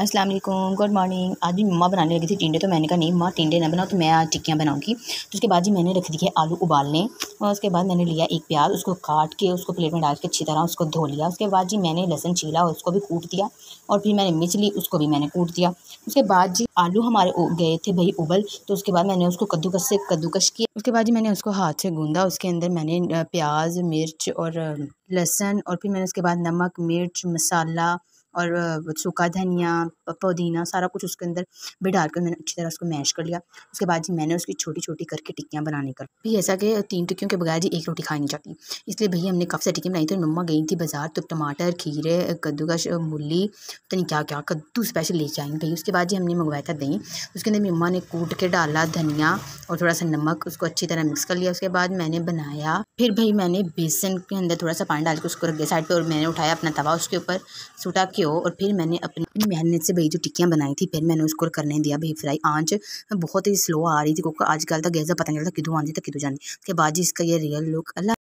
अस्सलाम वालेकुम good morning आज भी मम्मा बनाने लगी थी टिंडे तो मैंने कहा नहीं माँ टिंडे ना बनाओ तो मैं आज टिक्कियाँ बनाऊँगी तो उसके बाद जी मैंने रख दी है आलू उबालने और उसके बाद मैंने लिया एक प्याज उसको काट के उसको प्लेट में डाल के अच्छी तरह उसको धो लिया उसके बाद जी मैंने लहसन छीला और उसको भी कूट दिया और फिर मैंने मिर्च ली उसको भी मैंने कूट दिया उसके बाद जी आलू हमारे गए थे भाई उबल तो उसके बाद मैंने उसको कद्दूकस से कद्दूकश किया उसके बाद जी मैंने उसको हाथ से गूंदा उसके अंदर मैंने प्याज मिर्च और लहसन और फिर मैंने उसके बाद नमक मिर्च मसाला और सूखा धनिया पुदीना सारा कुछ उसके अंदर भी डालकर मैंने अच्छी तरह उसको मैश कर लिया उसके बाद जी मैंने उसकी छोटी छोटी करके टिक्कियाँ बनाने कर भी ऐसा कि तीन टिक्कियों के बगैर जी एक रोटी खाई नहीं जाती इसलिए भैया हमने काफ़ी सारी टिक्कियाँ बनाई थी मम्मा गई थी बाजार तो टमाटर खीरे कद्दू का मूली तो नहीं क्या क्या कद्दू स्पेशल लेके आई भैया उसके बाद जी हमने मंगवाया था दही उसके अंदर मम्मा ने कूट के डाला धनिया और थोड़ा सा नमक उसको अच्छी तरह मिक्स कर लिया उसके बाद मैंने बनाया फिर भाई मैंने बेसन के अंदर थोड़ा सा पानी डाल के उसको रख दिया साइड पर और मैंने उठाया अपना तवा उसके ऊपर सूटा क्यों और फिर मैंने अपनी मेहनत से भाई जो टिक्कियाँ बनाई थी फिर मैंने उसको करने दिया भाई फ्राई आँच बहुत ही स्लो आ रही थी क्योंकि आजकल तो गैस पता नहीं चलता कितों आती तक तो कितों जानी उसके बाद इसका ये रियल लुक अल्लाह